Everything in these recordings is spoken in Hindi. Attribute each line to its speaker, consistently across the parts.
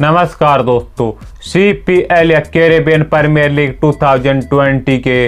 Speaker 1: नमस्कार दोस्तों सी पी एल या कैरेबियन प्रीमियर लीग 2020 के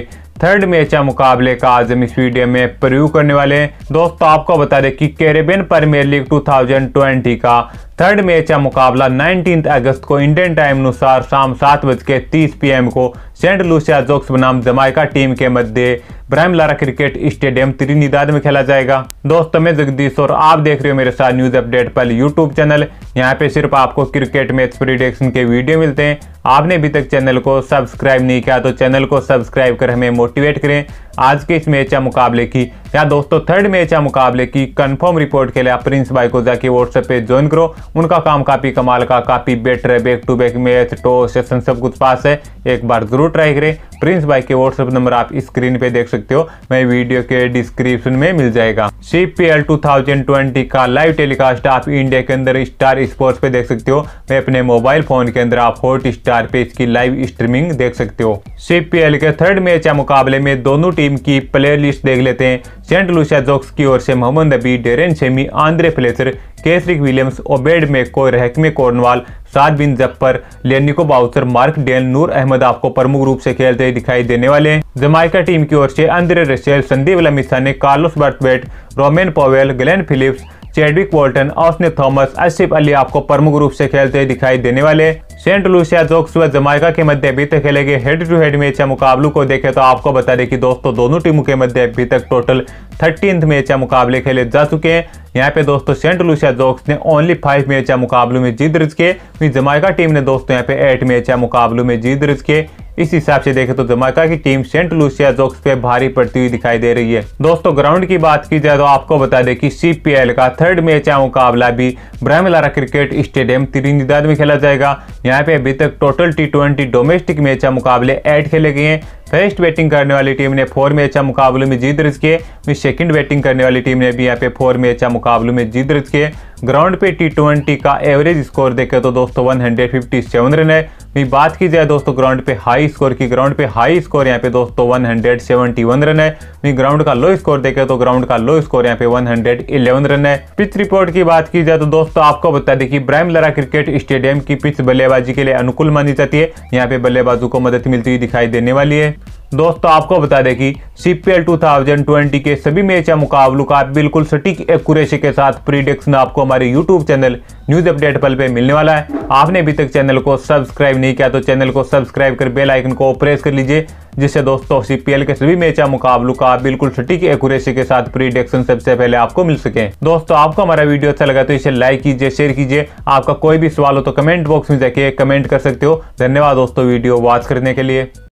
Speaker 1: थर्ड मैच अच्छा है मुकाबले का आज हम इस वीडियो में प्रयोग करने वाले हैं दोस्तों आपको बता दें कि कैरेबियन प्रीमियर लीग 2020 का थर्ड मैच का मुकाबला 19 अगस्त को इंडियन टाइम अनुसार शाम सात बज के तीस पी को सेंट लूसिया जोक्स बनाम जमाइका टीम के मध्य Brian Lara Lara cricket stadium Trinidad में खेला जाएगा दोस्तों मैं जगदीश और आप देख रहे हो मेरे साथ न्यूज अपडेट पर यूट्यूब चैनल यहाँ पे सिर्फ आपको क्रिकेट मैच प्रिडिक्शन के वीडियो मिलते हैं आपने अभी तक चैनल को सब्सक्राइब नहीं किया तो चैनल को सब्सक्राइब कर हमें मोटिवेट करें आज के इस मैच या मुकाबले की या दोस्तों थर्ड मैच या मुकाबले की कंफर्म रिपोर्ट के लिए आप प्रिंस को जाके व्हाट्सएप पे ज्वाइन करो उनका काम काफ़ी कमाल का काफ़ी बेटर है back to back match toss session सब कुछ पास है एक बार ज़रूर ट्राई करें प्रिंस भाई के व्हाट्सएप नंबर आप स्क्रीन पे देख सकते हो मैं वीडियो के डिस्क्रिप्शन में मिल जाएगा CPL P L two thousand twenty का लाइव टेलीकास्ट आप इंडिया के अंदर स्टार स्पोर्ट्स पे देख सकते हो मैं अपने मोबाइल फोन के अंदर आप हॉट स्टार पे इसकी लाइव स्ट्रीमिंग देख सकते हो सीपीएल के थर्ड मैच या मुकाबले में दोनों टीम टीम की प्लेयर लिस्ट देख लेते हैं सेंट लुसिया जोक्स की ओर से Mohammad Nabi Darren Sammy Andre Fletcher Kesrick Williams Obed McCoy Rahkeem Cornwall Saad Bin Zafar Leniko Boucher Mark Deyal Noor Ahmad आपको प्रमुख रूप से खेलते दिखाई देने वाले हैं जमाइका टीम की ओर से अंद्रे रशेल संदीप लमिशा ने Carlos Brathwaite Rovman Powell Glenn Phillips Chadwick Walton Oshane Thomas Asif Ali आपको प्रमुख रूप से खेलते दिखाई देने वाले सेंट लूसिया जोक्स व जमाइका के मध्य अभी तक खेले गए हेड टू हेड मैच या मुकाबलों को देखें तो आपको बता दें कि दोस्तों दोनों टीमों के मध्य अभी तक टोटल थर्टीन मैच या मुकाबले खेले जा चुके हैं यहाँ पे दोस्तों सेंट लूसिया जोक्स ने ओनली फाइव मैच या मुकाबलों में जीत दर्ज किए जमाइका टीम ने दोस्तों यहाँ पे एट मैच या मुकाबलों में जीत दर्ज किए इस हिसाब से देखें तो जमाइका की टीम सेंट लुसिया जोक्स पे भारी पड़ती हुई दिखाई दे रही है दोस्तों ग्राउंड की बात की जाए तो आपको बता दें कि सीपीएल का थर्ड मैच है मुकाबला भी ब्रह्मलारा क्रिकेट स्टेडियम तिरिंजदाद में खेला जाएगा यहाँ पे अभी तक total T twenty domestic match मुकाबले एड खेले गए हैं फर्स्ट बैटिंग करने वाली टीम ने फोर में अच्छा मुकाबले में जीत दर्ज किए वहीं सेकंड बैटिंग करने वाली टीम ने भी यहाँ पे फोर में अच्छा मुकाबलों में जीत दर्ज किए ग्राउंड पे टी ट्वेंटी का एवरेज स्कोर देखे तो दोस्तों 157 रन है वहीं बात की जाए दोस्तों ग्राउंड पे हाई स्कोर की ग्राउंड पे हाई स्कोर यहाँ पे दोस्तों 171 रन है वहीं ग्राउंड का लो स्कोर देखे तो ग्राउंड का लो स्कोर यहाँ पे 111 रन है पिच रिपोर्ट की बात की जाए तो दोस्तों आपको बता दें कि ब्राइम लरा क्रिकेट स्टेडियम की पिच बल्लेबाजी के लिए अनुकूल मानी जाती है यहाँ पे बल्लेबाजों को मदद मिलती हुई दिखाई देने वाली है दोस्तों आपको बता दें कि C P L two thousand twenty के सभी मैच या मुकाबलों का बिल्कुल सटीक एक्यूरेसी के साथ प्रीडिक्शन आपको हमारे यूट्यूब चैनल न्यूज अपडेट पल पे मिलने वाला है आपने अभी तक चैनल को सब्सक्राइब नहीं किया तो चैनल को सब्सक्राइब कर बेल आइकन को प्रेस कर लीजिए जिससे दोस्तों सी पी एल के सभी मैच या मुकाबलों का बिल्कुल सटीक एक्यूरेसी के साथ प्रीडिक्शन सबसे पहले आपको मिल सके दोस्तों आपको हमारा वीडियो अच्छा लगा तो इसे लाइक कीजिए शेयर कीजिए आपका कोई भी सवाल हो तो कमेंट बॉक्स में जाके कमेंट कर सकते हो धन्यवाद दोस्तों वीडियो वॉच करने के लिए